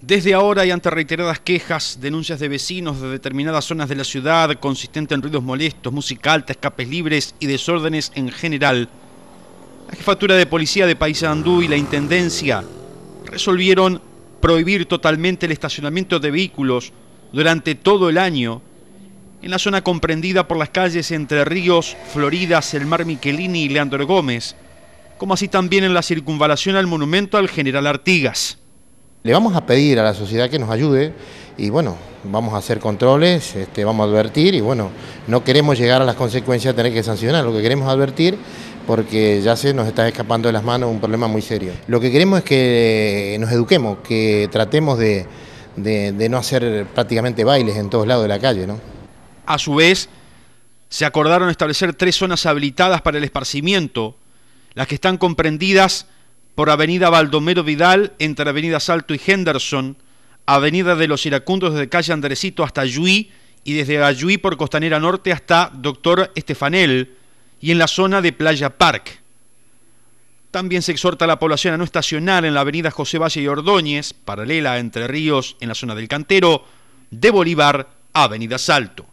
Desde ahora y ante reiteradas quejas, denuncias de vecinos de determinadas zonas de la ciudad, consistente en ruidos molestos, música alta, escapes libres y desórdenes en general, la Jefatura de Policía de Andú y la Intendencia resolvieron prohibir totalmente el estacionamiento de vehículos durante todo el año en la zona comprendida por las calles Entre Ríos, Floridas, el Mar Michelini y Leandro Gómez, como así también en la circunvalación al monumento al general Artigas. Le vamos a pedir a la sociedad que nos ayude y bueno, vamos a hacer controles, este, vamos a advertir y bueno, no queremos llegar a las consecuencias de tener que sancionar, lo que queremos advertir porque ya se nos está escapando de las manos un problema muy serio. Lo que queremos es que eh, nos eduquemos, que tratemos de, de, de no hacer prácticamente bailes en todos lados de la calle. ¿no? A su vez, se acordaron establecer tres zonas habilitadas para el esparcimiento, las que están comprendidas por Avenida Baldomero Vidal, entre Avenida Salto y Henderson, Avenida de los Iracundos desde calle Andresito hasta yui y desde Ayuí por Costanera Norte hasta Doctor Estefanel y en la zona de Playa Park. También se exhorta a la población a no estacionar en la avenida José Valle y Ordóñez, paralela a Entre Ríos, en la zona del Cantero, de Bolívar a Avenida Salto.